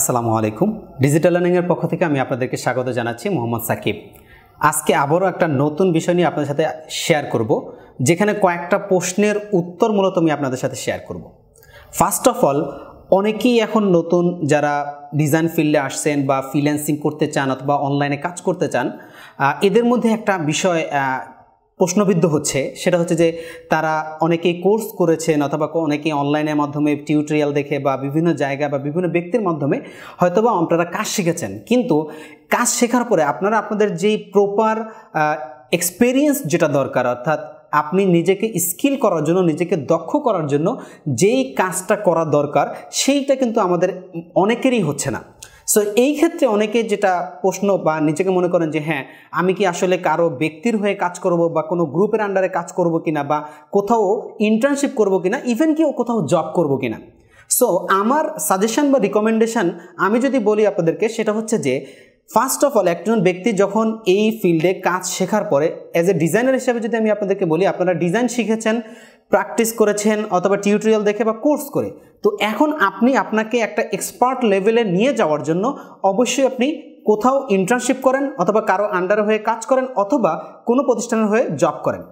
আসসালামু আলাইকুম ডিজিটাল লার্নিংয়ের পক্ষ থেকে আমি আপনাদেরকে স্বাগত জানাচ্ছি মোহাম্মদ সাকিব আজকে আবারও একটা নতুন বিষয় নিয়ে আপনাদের সাথে শেয়ার করব যেখানে কয়েকটা প্রশ্নের উত্তর মূলত আমি আপনাদের সাথে শেয়ার করব ফার্স্ট অফ অল অনেকেই এখন নতুন যারা ডিজাইন ফিল্ডে আসছেন বা ফ্রিল্যান্সিং করতে চান অথবা অনলাইনে কাজ করতে চান এদের মধ্যে একটা বিষয় প্রশ্নবিদ্ধ হচ্ছে সেটা হচ্ছে যে তারা অনেকেই কোর্স করেছেন অথবা অনেকেই অনলাইনের মাধ্যমে টিউটোরিয়াল দেখে বা বিভিন্ন জায়গা বা বিভিন্ন ব্যক্তির মাধ্যমে হয়তোবা আপনারা কাজ শিখেছেন কিন্তু কাজ শেখার পরে আপনারা আপনাদের যেই প্রপার এক্সপেরিয়েন্স যেটা দরকার অর্থাৎ আপনি নিজেকে স্কিল করার জন্য নিজেকে দক্ষ করার জন্য যেই কাজটা করা দরকার সেইটা কিন্তু আমাদের অনেকেরই হচ্ছে না সো এই ক্ষেত্রে অনেকে যেটা প্রশ্ন বা নিজেকে মনে করেন যে হ্যাঁ আমি কি আসলে কারো ব্যক্তির হয়ে কাজ করব বা কোনো গ্রুপের আন্ডারে কাজ করব কিনা বা কোথাও ইন্টার্নশিপ করব কিনা ইভেন কি ও কোথাও জব করব কিনা সো আমার সাজেশন বা রিকমেন্ডেশন আমি যদি বলি আপনাদেরকে সেটা হচ্ছে যে ফার্স্ট অফ অল একজন ব্যক্তি যখন এই ফিল্ডে কাজ শেখার পরে অ্যাজ এ ডিজাইনার হিসাবে যদি আমি আপনাদেরকে বলি আপনারা ডিজাইন শিখেছেন প্র্যাকটিস করেছেন অথবা টিউটোরিয়াল দেখে বা কোর্স করে তো এখন আপনি আপনাকে একটা এক্সপার্ট লেভেলে নিয়ে যাওয়ার জন্য অবশ্যই আপনি কোথাও ইন্টার্নশিপ করেন অথবা কারো আন্ডারে হয়ে কাজ করেন অথবা কোনো প্রতিষ্ঠানের হয়ে জব করেন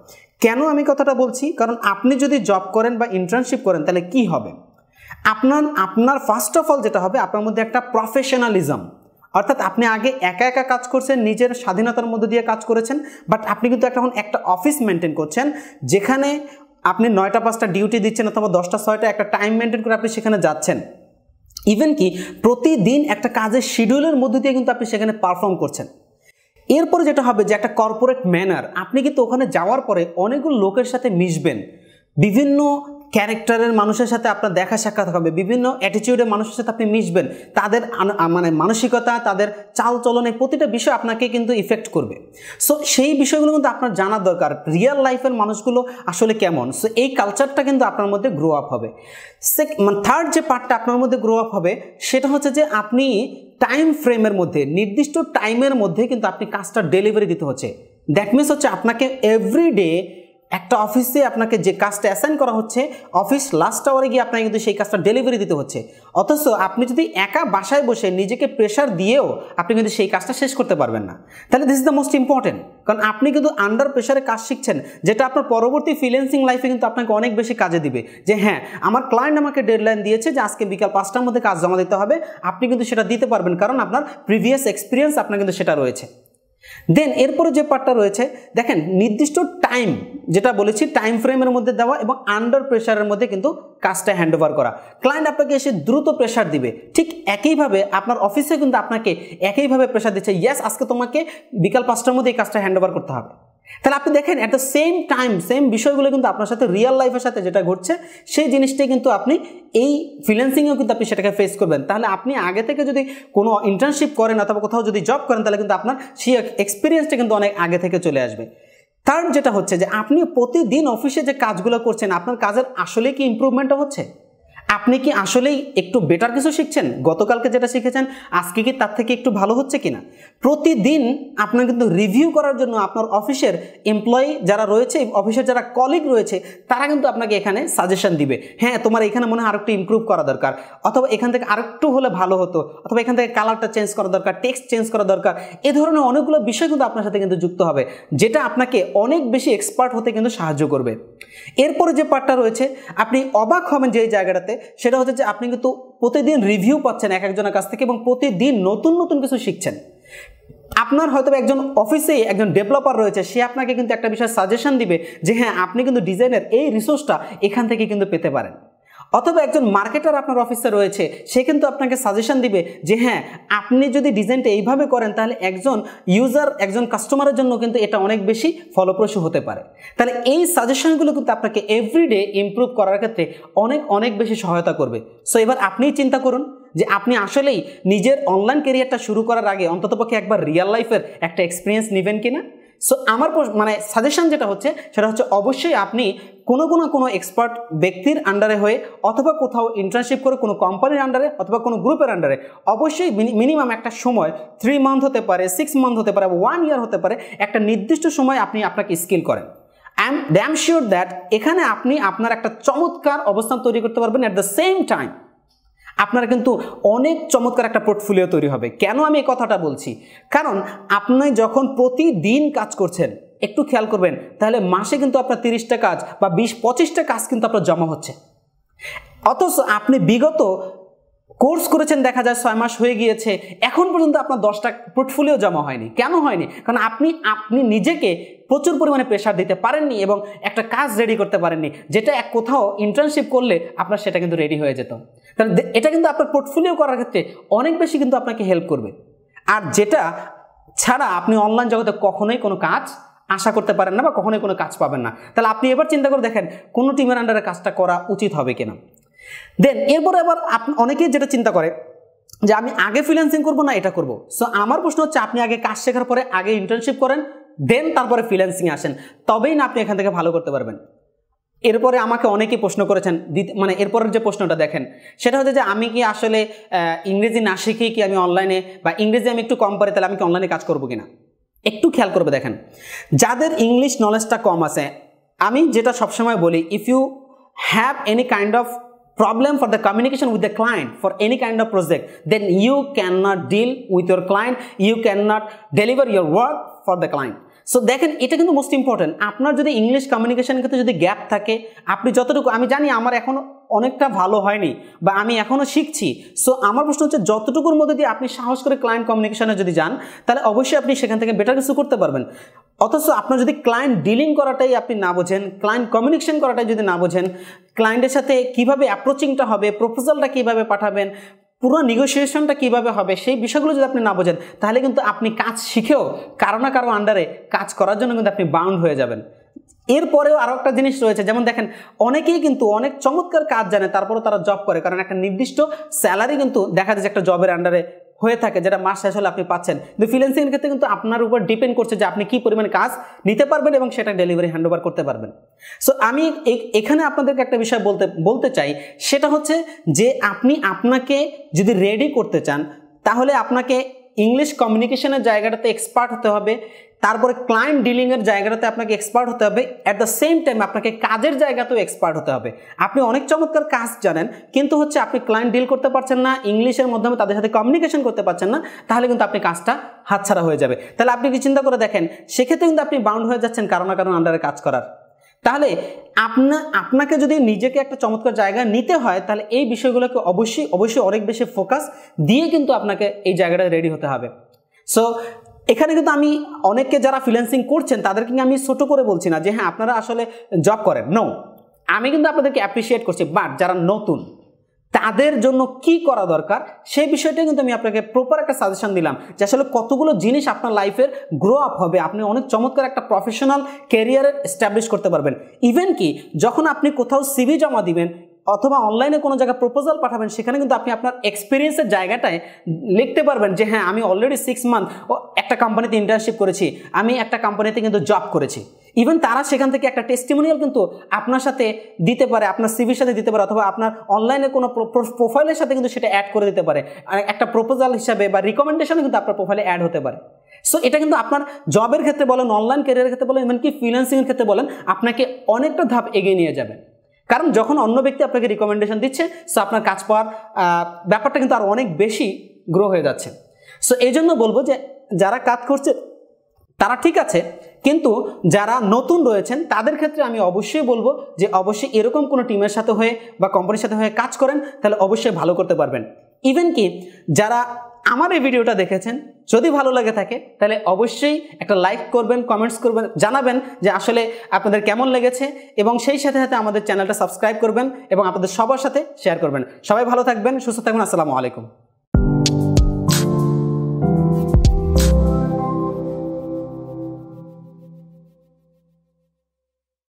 কেন আমি কথাটা বলছি কারণ আপনি যদি জব করেন বা ইন্টার্নশিপ করেন তাহলে কি হবে আপনার আপনার ফার্স্ট অফ অল যেটা হবে আপনার মধ্যে একটা প্রফেশনালিজম অর্থাৎ আপনি আগে একা একা কাজ করছেন নিজের স্বাধীনতার মধ্যে দিয়ে কাজ করেছেন বাট আপনি কিন্তু এখন একটা অফিস মেনটেন করছেন যেখানে আপনি নয়টা পাঁচটা ডিউটি দিচ্ছেন অথবা দশটা ছয়টা একটা টাইম মেনটেন করে আপনি সেখানে যাচ্ছেন ইভেন কি প্রতিদিন একটা কাজের শিডিউলের মধ্যে দিয়ে কিন্তু আপনি সেখানে পারফর্ম করছেন এরপরে যেটা হবে যে একটা কর্পোরেট ম্যানার আপনি কিন্তু ওখানে যাওয়ার পরে অনেকগুলো লোকের সাথে মিশবেন বিভিন্ন ক্যারেক্টারের মানুষের সাথে আপনার দেখা সাক্ষাৎ হবে বিভিন্ন অ্যাটিটিউডের মানুষের সাথে আপনি মিশবেন তাদের মানে মানসিকতা তাদের চালচলনে প্রতিটা বিষয় আপনাকে কিন্তু ইফেক্ট করবে সো সেই বিষয়গুলো কিন্তু আপনার জানা দরকার রিয়েল লাইফের মানুষগুলো আসলে কেমন সো এই কালচারটা কিন্তু আপনার মধ্যে গ্রো আপ হবে মানে থার্ড যে পার্টটা আপনার মধ্যে গ্রো আপ হবে সেটা হচ্ছে যে আপনি টাইম ফ্রেমের মধ্যে নির্দিষ্ট টাইমের মধ্যে কিন্তু আপনি কাজটা ডেলিভারি দিতে হচ্ছে দ্যাট মিনস হচ্ছে আপনাকে এভরি ডে একটা অফিসে আপনাকে যে কাজটা অ্যাসাইন করা হচ্ছে অফিস লাস্ট আওয়ারে গিয়ে আপনাকে কিন্তু সেই কাজটা ডেলিভারি দিতে হচ্ছে অথচ আপনি যদি একা বাসায় বসে নিজেকে প্রেশার দিয়েও আপনি কিন্তু সেই কাজটা শেষ করতে পারবেন না তাহলে this is the most important কারণ আপনি কিন্তু আন্ডার প্রেশারে কাজ শিখছেন যেটা আপনার পরবর্তী ফ্রিল্যান্সিং লাইফে কিন্তু আপনাকে অনেক বেশি কাজে দিবে যে হ্যাঁ আমার ক্লায়েন্ট আমাকে ডেডলাইন দিয়েছে যে আজকে বিকাল পাঁচটার মধ্যে কাজ জমা দিতে হবে আপনি কিন্তু সেটা দিতে পারবেন কারণ আপনার প্রিভিয়াস এক্সপিরিয়েন্স আপনার কিন্তু সেটা রয়েছে দেন এরপরে যে পার্টটা রয়েছে দেখেন নির্দিষ্ট টাইম যেটা বলেছি টাইম ফ্রেমের মধ্যে দেওয়া এবং আন্ডার প্রেশারের মধ্যে কিন্তু কাজটা হ্যান্ড ওভার করা ক্লায়েন্ট আপনাকে এসে দ্রুত প্রেশার দিবে ঠিক একইভাবে আপনার অফিসে কিন্তু আপনাকে একইভাবে প্রেশার দিচ্ছে ইয়াস আজকে তোমাকে বিকাল পাঁচটার মধ্যে এই কাজটা হ্যান্ড ওভার করতে হবে তাহলে আপনি দেখেন at the same time same বিষয়গুলো কিন্তু আপনার সাথে রিয়েল লাইফের সাথে যেটা ঘটছে সেই জিনিসটাই কিন্তু আপনি এই ফ্রিল্যান্সিংয়েও কিন্তু আপনি সেটাকে ফেস করবেন তাহলে আপনি আগে থেকে যদি কোনো ইন্টার্নশিপ করেন অথবা কোথাও যদি জব করেন তাহলে কিন্তু আপনার সেই এক্সপিরিয়েন্সটা কিন্তু অনেক আগে থেকে চলে আসবে থার্ড যেটা হচ্ছে যে আপনি প্রতিদিন অফিসে যে কাজগুলো করছেন আপনার কাজের আসলে কি ইম্প্রুভমেন্টটা হচ্ছে আপনি কি আসলেই একটু বেটার কিছু শিখছেন গতকালকে যেটা শিখেছেন আজকে কি তার থেকে একটু ভালো হচ্ছে কিনা প্রতিদিন আপনার কিন্তু রিভিউ করার জন্য আপনার অফিসের এমপ্লয়ি যারা রয়েছে অফিসের যারা কলিগ রয়েছে তারা কিন্তু আপনাকে এখানে সাজেশন দিবে হ্যাঁ তোমার এখানে মনে হয় আরেকটু ইম্প্রুভ করা দরকার অথবা এখান থেকে আরেকটু হলে ভালো হতো অথবা এখান থেকে কালারটা চেঞ্জ করা দরকার টেক্সট চেঞ্জ করা দরকার এ ধরনের অনেকগুলো বিষয় কিন্তু আপনার সাথে কিন্তু যুক্ত হবে যেটা আপনাকে অনেক বেশি এক্সপার্ট হতে কিন্তু সাহায্য করবে এরপরে যে পার্টটা রয়েছে আপনি অবাক হবেন যে জায়গাটাতে সেটা হচ্ছে যে আপনি কিন্তু প্রতিদিন রিভিউ পাচ্ছেন এক একজনের কাছ থেকে এবং প্রতিদিন নতুন নতুন কিছু শিখছেন আপনার হয়তো একজন অফিসেই একজন ডেভেলপার রয়েছে সে আপনাকে কিন্তু একটা বিষয় সাজেশন দিবে যে হ্যাঁ আপনি কিন্তু ডিজাইনের এই রিসোর্সটা এখান থেকে কিন্তু পেতে পারেন অথবা একজন মার্কেটার আপনার অফিসে রয়েছে সে কিন্তু আপনাকে সাজেশন দিবে যে হ্যাঁ আপনি যদি ডিজাইনটা এইভাবে করেন তাহলে একজন ইউজার একজন কাস্টমারের জন্য কিন্তু এটা অনেক বেশি ফলপ্রসূ হতে পারে তাহলে এই সাজেশনগুলো কিন্তু আপনাকে এভরিডে ইম্প্রুভ করার ক্ষেত্রে অনেক অনেক বেশি সহায়তা করবে সো এবার আপনিই চিন্তা করুন যে আপনি আসলেই নিজের অনলাইন কেরিয়ারটা শুরু করার আগে অন্ততপক্ষে একবার রিয়েল লাইফের একটা এক্সপিরিয়েন্স নেবেন কিনা সো আমার মানে সাজেশান যেটা হচ্ছে সেটা হচ্ছে অবশ্যই আপনি কোনো কোনো কোনো এক্সপার্ট ব্যক্তির আন্ডারে হয়ে অথবা কোথাও ইন্টার্নশিপ করে কোনো কোম্পানির আন্ডারে অথবা কোনো গ্রুপের আন্ডারে অবশ্যই মিনিমাম একটা সময় থ্রি মান্থ হতে পারে সিক্স মান্থ হতে পারে ওয়ান ইয়ার হতে পারে একটা নির্দিষ্ট সময় আপনি আপনাকে স্কিল করেন I am damn sure that এখানে আপনি আপনার একটা চমৎকার অবস্থান তৈরি করতে পারবেন অ্যাট দ্য সেম টাইম আপনার কিন্তু অনেক চমৎকার একটা পোর্টফোলিও তৈরি হবে কেন আমি এই কথাটা বলছি কারণ আপনি যখন প্রতিদিন কাজ করছেন একটু খেয়াল করবেন তাহলে মাসে কিন্তু আপনার তিরিশটা কাজ বা বিশ পঁচিশটা কাজ কিন্তু আপনার জমা হচ্ছে অথচ আপনি বিগত কোর্স করেছেন দেখা যায় ছয় মাস হয়ে গিয়েছে এখন পর্যন্ত আপনার দশটা পোর্টফোলিও জমা হয়নি কেন হয়নি কারণ আপনি আপনি নিজেকে প্রচুর পরিমাণে প্রেশার দিতে পারেননি এবং একটা কাজ রেডি করতে পারেননি যেটা এক কোথাও ইন্টার্নশিপ করলে আপনার সেটা কিন্তু রেডি হয়ে যেত তাহলে এটা কিন্তু আপনার পোর্টফোলিও করার ক্ষেত্রে অনেক বেশি কিন্তু আপনাকে হেল্প করবে আর যেটা ছাড়া আপনি অনলাইন জগতে কখনোই কোনো কাজ আশা করতে পারেন না বা কখনোই কোনো কাজ পাবেন না তাহলে আপনি এবার চিন্তা করে দেখেন কোনো টিমের আন্ডারে কাজটা করা উচিত হবে কিনা দেন এরপরে আবার অনেকেই যেটা চিন্তা করে যে আমি আগে ফ্রিল্যান্সিং করবো না এটা করব সো আমার প্রশ্ন হচ্ছে আপনি আগে কাজ শেখার পরে আগে ইন্টার্নশিপ করেন দেন তারপরে ফ্রিল্যান্সিং আসেন তবেই না আপনি এখান থেকে ভালো করতে পারবেন এরপরে আমাকে অনেকেই প্রশ্ন করেছেন মানে এরপরের যে প্রশ্নটা দেখেন সেটা হচ্ছে যে আমি কি আসলে ইংরেজি না শিখেই কি আমি অনলাইনে বা ইংরেজি আমি একটু কম পারি তাহলে আমি কি অনলাইনে কাজ করবো কিনা একটু খেয়াল করবে দেখেন যাদের ইংলিশ নলেজটা কম আছে আমি যেটা সবসময় বলি if you have any kind of problem for the communication with the client for any kind of project, then you cannot deal with your client, you cannot deliver your work for the client. So দেখেন এটা কিন্তু most important আপনার যদি English communication ক্ষেত্রে যদি gap থাকে আপনি যতটুকু আমি জানি আমার এখনও অনেকটা ভালো হয়নি বা আমি এখনও শিখছি সো আমার প্রশ্ন হচ্ছে যতটুকুর মধ্যে দিয়ে আপনি সাহস করে ক্লায়েন্ট কমিউনিকেশনে যদি যান তাহলে অবশ্যই আপনি সেখান থেকে বেটার কিছু করতে পারবেন অথচ আপনার যদি ক্লায়েন্ট ডিলিং করাটাই আপনি না বোঝেন ক্লায়েন্ট কমিউনিকেশন করাটাই যদি না বোঝেন ক্লায়েন্টের সাথে কিভাবে অ্যাপ্রোচিংটা হবে প্রপোজালটা কিভাবে পাঠাবেন পুরো নিগোসিয়েশনটা কিভাবে হবে সেই বিষয়গুলো যদি আপনি না বোঝেন তাহলে কিন্তু আপনি কাজ শিখেও কারো না কারো আন্ডারে কাজ করার জন্য কিন্তু আপনি বাউন্ড হয়ে যাবেন এরপরেও আরও একটা জিনিস রয়েছে যেমন দেখেন অনেকেই কিন্তু অনেক চমৎকার কাজ জানে তারপরেও তারা জব করে কারণ একটা নির্দিষ্ট স্যালারি কিন্তু দেখা যাচ্ছে একটা জবের আন্ডারে হয়ে থাকে যেটা মাস শেষ হলে আপনি পাচ্ছেন কিন্তু ফ্রিলেন্সিংয়ের ক্ষেত্রে কিন্তু আপনার উপর ডিপেন্ড করছে যে আপনি কী পরিমাণ কাজ নিতে পারবেন এবং সেটা ডেলিভারি হ্যান্ডওভার করতে পারবেন সো আমি এখানে আপনাদেরকে একটা বিষয় বলতে বলতে চাই সেটা হচ্ছে যে আপনি আপনাকে যদি রেডি করতে চান তাহলে আপনাকে ইংলিশ কমিউনিকেশনের জায়গাটাতে এক্সপার্ট হতে হবে তারপরে ক্লায়েন্ট ডিলিংয়ের জায়গাটাতে আপনাকে এক্সপার্ট হতে হবে অ্যাট দ্য সেম টাইম আপনাকে কাজের জায়গাতেও এক্সপার্ট হতে হবে আপনি অনেক চমৎকার কাজ জানেন কিন্তু হচ্ছে আপনি ক্লায়েন্ট ডিল করতে পারছেন না ইংলিশের মাধ্যমে তাদের সাথে কমিউনিকেশন করতে পারছেন না তাহলে কিন্তু আপনি কাজটা হাতছাড়া হয়ে যাবে তাহলে আপনি কি চিন্তা করে দেখেন সেক্ষেত্রে কিন্তু আপনি বাউন্ড হয়ে যাচ্ছেন কারো না কারণ আন্ডারে কাজ করার তাহলে আপনা আপনাকে যদি নিজেকে একটা চমৎকার জায়গা নিতে হয় তাহলে এই বিষয়গুলোকে অবশ্যই অবশ্যই অনেক বেশি ফোকাস দিয়ে কিন্তু আপনাকে এই জায়গাটা রেডি হতে হবে সো এখানে কিন্তু আমি অনেককে যারা ফ্রিল্যান্সিং করছেন তাদেরকে আমি ছোট করে বলছি না যে হ্যাঁ আপনারা আসলে জব করেন নো আমি কিন্তু আপনাদেরকে অ্যাপ্রিসিয়েট করছি বাট যারা নতুন তাদের জন্য কি করা দরকার সেই বিষয়টা কিন্তু আমি আপনাকে প্রপার একটা সাজেশন দিলাম যে আসলে কতগুলো জিনিস আপনার লাইফের গ্রো আপ হবে আপনি অনেক চমৎকার একটা প্রফেশনাল ক্যারিয়ার এস্টাবলিশ করতে পারবেন ইভেন কি যখন আপনি কোথাও সিভি জমা দিবেন অথবা অনলাইনে কোনো জায়গায় প্রোপোজাল পাঠাবেন সেখানে কিন্তু আপনি আপনার এক্সপিরিয়েন্সের জায়গাটায় লিখতে পারবেন যে হ্যাঁ আমি অলরেডি সিক্স মান্থ একটা কোম্পানিতে ইন্টার্নশিপ করেছি আমি একটা কোম্পানিতে কিন্তু জব করেছি ইভেন তারা সেখান থেকে একটা টেস্টিমোনিয়াল কিন্তু আপনার সাথে দিতে পারে আপনার সিভির সাথে দিতে পারে অথবা আপনার অনলাইনে কোনো প্রোফাইলের সাথে কিন্তু সেটা অ্যাড করে দিতে পারে একটা প্রোপোজাল হিসাবে বা রিকমেন্ডেশনে কিন্তু আপনার প্রোফাইলে অ্যাড হতে পারে সো এটা কিন্তু আপনার জবের ক্ষেত্রে বলেন অনলাইন ক্যারিয়ারের ক্ষেত্রে বলেন কি ফ্রিল্যান্সিংয়ের ক্ষেত্রে বলেন আপনাকে অনেকটা ধাপ এগিয়ে নিয়ে যাবেন কারণ যখন অন্য ব্যক্তি আপনাকে রিকমেন্ডেশন দিচ্ছে সো আপনার কাজ পাওয়ার ব্যাপারটা কিন্তু আরও অনেক বেশি গ্রো হয়ে যাচ্ছে সো এই জন্য বলবো যে যারা কাজ করছে তারা ঠিক আছে কিন্তু যারা নতুন রয়েছেন তাদের ক্ষেত্রে আমি অবশ্যই বলবো যে অবশ্যই এরকম কোনো টিমের সাথে হয়ে বা কোম্পানির সাথে হয়ে কাজ করেন তাহলে অবশ্যই ভালো করতে পারবেন ইভেন কি যারা আমার এই ভিডিওটা দেখেছেন যদি ভালো লাগে থাকে তাহলে অবশ্যই একটা লাইক করবেন কমেন্টস করবেন জানাবেন যে আসলে আপনাদের কেমন লেগেছে এবং সেই সাথে সাথে আমাদের চ্যানেলটা সাবস্ক্রাইব করবেন এবং আপনাদের সবার সাথে শেয়ার করবেন সবাই ভালো থাকবেন সুস্থ থাকবেন আসসালামু আলাইকুম